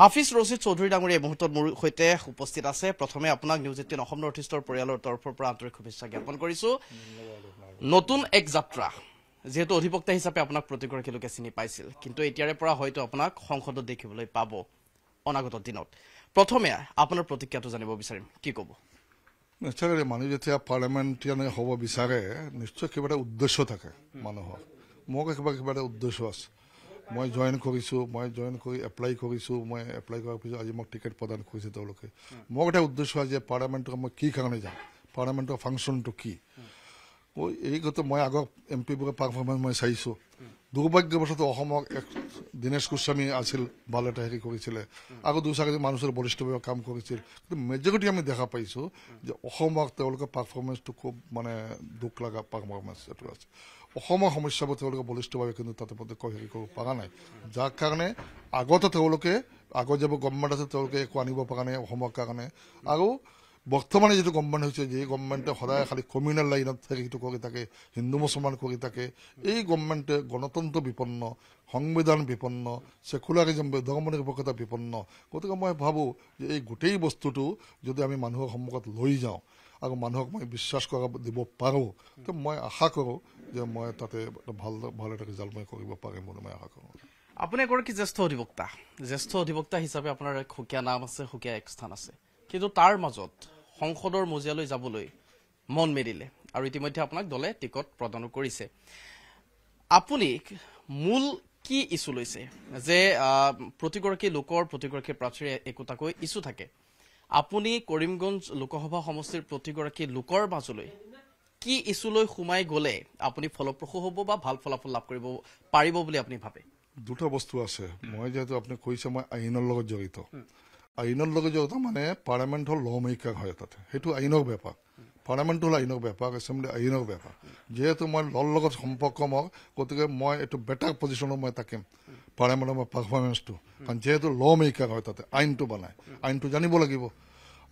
হাফিজ ৰচিদ চৌধুৰী ডাঙৰীয়া এই মুহূৰ্তত মোৰ সৈতে উপস্থিত আছে প্ৰথমে আপোনাক নিউজ এইটিন অসম নৰ্থ ইষ্টৰ পৰিয়ালৰ তৰফৰ পৰা আন্তৰিক শুভেচ্ছা জ্ঞাপন কৰিছো নতুন এক যাত্ৰা যিহেতু অধিবক্তা হিচাপে আপোনাক প্ৰতিগৰাকী লোকে চিনি পাইছিল কিন্তু এতিয়াৰে পৰা হয়তো আপোনাক সংসদত দেখিবলৈ পাব অনাগত দিনত প্ৰথমে আপোনাৰ প্ৰতিজ্ঞাটো জানিব বিচাৰিম কি ক'ব নিশ্চয় মানুহ যেতিয়া পাৰ্লিয়ামেণ্টিয়ানে হ'ব বিচাৰে নিশ্চয় কিবা এটা উদ্দেশ্য থাকে মানুহৰ মোক কিবা কিবা এটা উদ্দেশ্য আছে মই জইন কৰিছোঁ মই জইন কৰি এপ্লাই কৰিছোঁ মই এপ্লাই কৰাৰ পিছত আজি মোক টিকেট প্ৰদান কৰিছে তেওঁলোকে মোক এটা উদ্দেশ্য আজি পাৰ্লামেণ্টক মই কি কাৰণে যাওঁ পাৰ্লামেণ্টৰ ফাংচনটো কি এই কথা মই আগৰ এম পিবোৰৰ পাৰ্ফৰ্মেঞ্চ মই চাইছোঁ দুৰ্ভাগ্যবশতঃ অসমক এক দীনেশ গোস্বামী আছিল ভাল এটা হেৰি কৰিছিলে আকৌ দুই চাৰিজন মানুহৰ বলিষ্ঠভাৱে কাম কৰিছিল কিন্তু মেজৰিটি আমি দেখা পাইছোঁ যে অসমক তেওঁলোকৰ পাৰফৰ্মেঞ্চটো খুব মানে দুখ লগা পাৰ্ফৰ্মেঞ্চ এইটো আছে অসমৰ সমস্যাবোৰ তেওঁলোকে বলিষ্ঠভাৱে কিন্তু তাতে মতে হেৰি কৰিব পৰা নাই যাৰ কাৰণে আগতে তেওঁলোকে আগত যাব গভমেণ্ট আছে তেওঁলোকে একো আনিব পৰা নাই অসমৰ কাৰণে আৰু বৰ্তমানে যিটো গভমেণ্ট হৈছে যে গভমেণ্টে সদায় খালী কমিউনেল লাইনত থাকে সেইটো কৰি থাকে হিন্দু মুছলমান কৰি থাকে এই গভমেণ্টে গণতন্ত্ৰ বিপন্ন সংবিধান বিপন্ন চেকুলাৰিজম ধৰ্ম নিৰপেক্ষতা বিপন্ন গতিকে মই ভাবোঁ যে এই গোটেই বস্তুটো যদি আমি মানুহৰ সন্মুখত লৈ যাওঁ আৰু মানুহক মই বিশ্বাস কৰা দিব পাৰোঁ তো মই আশা কৰোঁ যে মই তাতে ভাল ভাল এটা ৰিজাল্ট মই কৰিব পাৰিম বুলি মই আশা কৰোঁ আপুনি এগৰাকী জ্যেষ্ঠ অধিবক্তা জ্যেষ্ঠ অধিবক্তা হিচাপে আপোনাৰ এক সুকীয়া নাম আছে সুকীয়া এক স্থান আছে কিন্তু তাৰ মাজত সংসদৰ মজিয়ালৈ যাবলৈ মন মেলিলে আৰু ইতিমধ্যে আপোনাক দলে টিকট প্ৰদান কৰিছে আপুনি মূল কি ইছ্যু লৈছে যে প্ৰতিগৰাকী লোকৰ প্ৰতিগৰাকী প্ৰাৰ্থীৰ একোটাকৈ ইছ্যু থাকে আপুনি কৰিমগঞ্জ লোকসভা সমষ্টিৰ প্ৰতিগৰাকী লোকৰ মাজলৈ কি ইছুলৈ সোমাই গ'লে আপুনি ফলপ্ৰসূ হ'ব বা ভাল ফলাফল লাভ কৰিব পাৰিব বুলি আপুনি ভাবে দুটা বস্তু আছে মই যিহেতু আপুনি কৈছে মই আইনৰ লগত জড়িত আইনৰ লগে যাওঁতে মানে পাৰ্লামেণ্ট হ'ল ল মেকাৰ হয় তাতে সেইটো আইনৰ বেপাৰ পাৰ্লামেণ্ট হ'ল আইনৰ বেপাৰ এছেম্বলি আইনৰ বেপাৰ যিহেতু মই লৰ লগত সম্পৰ্ক মই গতিকে মই এইটো বেটাৰ পজিশ্যনত মই থাকিম পাৰ্লামেণ্টৰ মই পাৰফৰ্মেঞ্চটো কাৰণ যিহেতু ল মেকাৰ হয় তাতে আইনটো বনায় আইনটো জানিব লাগিব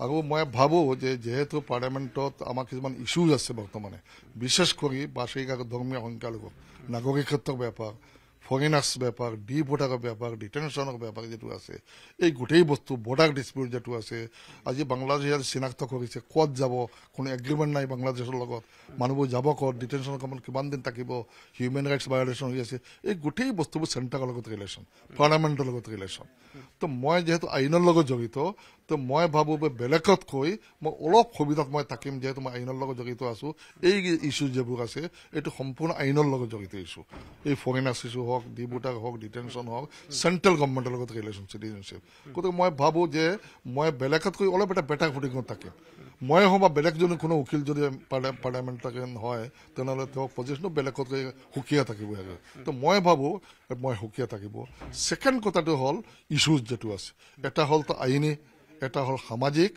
আৰু মই ভাবোঁ যে যিহেতু পাৰ্লামেণ্টত আমাৰ কিছুমান ইছ্যুজ আছে বৰ্তমানে বিশেষ কৰি বাৰ্ষিক আৰু ধৰ্মীয় সংখ্যালঘু নাগৰিকত্বৰ বেপাৰ ফৰেনাৰ্ছ বেপাৰ ডি ভোটাৰৰ বেপাৰ ডিটেনশ্যনৰ বেপাৰ যিটো আছে এই গোটেই বস্তু বৰ্ডাৰ ডিছপিউট যিটো আছে আজি বাংলাদেশে চিনাক্ত কৰিছে ক'ত যাব কোনো এগ্ৰিমেণ্ট নাই বাংলাদেশৰ লগত মানুহবোৰ যাব ক'ত ডিটেনশ্যন কামত কিমান দিন থাকিব হিউমেন ৰাইটছ ভায়লেশ্যন হৈ আছে এই গোটেই বস্তুবোৰ চেণ্টাৰৰ লগত ৰিলেশ্যন পাৰ্লামেণ্টৰ লগত ৰিলেশ্যন ত' মই যিহেতু আইনৰ লগত জড়িত তো মই ভাবোঁ যে বেলেগতকৈ মই অলপ সুবিধাত মই থাকিম যিহেতু মই আইনৰ লগত জড়িত আছোঁ এই ইছ্যু যিবোৰ আছে এইটো সম্পূৰ্ণ আইনৰ লগত জড়িত ইছ্যু এই ফৰেনাৰ্ছ ইছ্যু হওক ডিবুটাক হওক ডিটেনশ্যন হওক চেণ্ট্ৰেল গভমেণ্টৰ লগত ৰিলেশ্যন চিটিজেনশ্বিপ গতিকে মই ভাবোঁ যে মই বেলেগতকৈ অলপ এটা বেটাৰ ফুটিঙত থাকিম ময়ে হওঁ বা বেলেগজনী কোনো উকিল যদি পাৰ্লিয়ামেণ্ট থাকে হয় তেনেহ'লে তেওঁৰ পজিশ্যনো বেলেগতকৈ সুকীয়া থাকিব লাগে তো মই ভাবোঁ মই সুকীয়া থাকিব ছেকেণ্ড কথাটো হ'ল ইছ্যুজ যিটো আছে এটা হ'ল তো আইনী এটা হল সামাজিক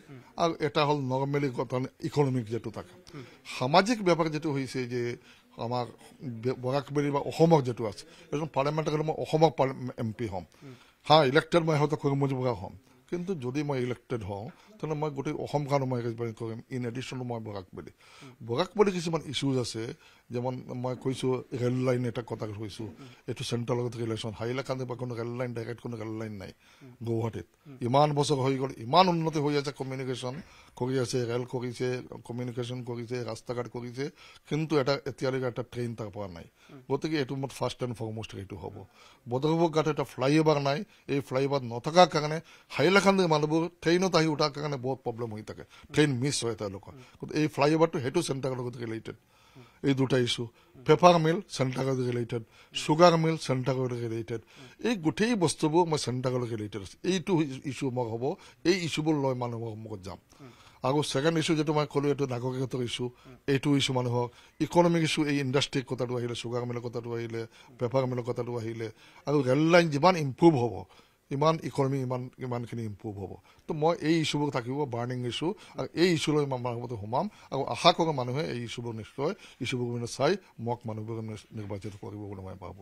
আৰু এটা হল নৰ্মেলি গঠন ইকোনমিক যে থাকে সামাজিক ব্যাপাৰ যিটো হৈছে যে আমাৰ বরাকবেরী বা যিটো আছে এজন মই গেলে এম পি হম হা ইলেক্টেড মই হয়তো খুব মজবুত হম কিন্তু যদি মই ইলেক্টেড হওঁ তেনেহ'লে মই গোটেই অসম কাৰণে মই এক্সপ্লেইন কৰিম ইন এডিশ্যনো মই বগাকপলি বগাকপলি কিছুমান ইছ্যুজ আছে যেমন মই কৈছোঁ ৰেল লাইন এটা কথা কৈছোঁ এইটো চেণ্ট্ৰেলৰ লগত ৰিলেশ্যন হাইলাকান্দি বা কোনো ৰেল লাইন ডাইৰেক্ট কোনো ৰেল লাইন নাই গুৱাহাটীত ইমান বছৰ হৈ গ'ল ইমান উন্নতি হৈ আছে কমিউনিকেশ্যন কৰি আছে ৰেল কৰিছে কমিউনিকেশ্যন কৰিছে ৰাস্তা ঘাট কৰিছে কিন্তু এটা এতিয়ালৈকে এটা ট্ৰেইন তাৰ পৰা নাই গতিকে এইটো মোৰ ফাৰ্ষ্ট এণ্ড ফৰমষ্ট সেইটো হ'ব বদ্ৰভোগ ঘাট এটা ফ্লাইঅভাৰ নাই এই ফ্লাইঅভাৰ নথকাৰ কাৰণে হাইলাকান্দি উত্তৰাখণ্ড মানুহবোৰ ট্ৰেইনত আহি উঠাৰ কাৰণে বহুত প্ৰব্লেম হৈ থাকে ট্ৰেইন মিছ হয় তেওঁলোকৰ গতিকে এই ফ্লাইঅভাৰটো সেইটো চেণ্টাৰৰ লগত ৰিলেটেড এই দুটা ইছ্যু পেপাৰ মিল চেণ্টাৰৰ ৰিলেটেড চুগাৰ মিল চেণ্টাৰৰ ৰিলেটেড এই গোটেই বস্তুবোৰ মই চেণ্টাৰৰ লগত ৰিলেটেড আছে এইটো ইছ্যু মই হ'ব এই ইছ্যুবোৰ লৈ মানুহৰ সন্মুখত যাম আৰু ছেকেণ্ড ইছ্যু যিটো মই ক'লো এইটো নাগৰিকত্বৰ ইছ্যু এইটো ইছ্যু মানুহক ইকনমিক ইছ্যু এই ইণ্ডাষ্ট্ৰিৰ কথাটো আহিলে চুগাৰ মিলৰ কথাটো আহিলে পেপাৰ মিলৰ কথাটো আহিলে আৰু ৰেল লাইন যিমান ইম্প্ৰুভ হ'ব ইমান ইকনমি ইমান ইমানখিনি ইম্প্ৰুভ হ'ব ত' মই এই ইছ্যুবোৰ থাকিব বাৰ্ণিং ইছ্যু আৰু এই ইছ্যুলৈ মানুহবোৰ সোমাম আৰু আশা কৰোঁ মানুহে এই ইছ্যুবোৰ নিশ্চয় ইছ্যুবোৰ চাই মোক মানুহবোৰ নিৰ্বাচিত কৰিব বুলি মই ভাবোঁ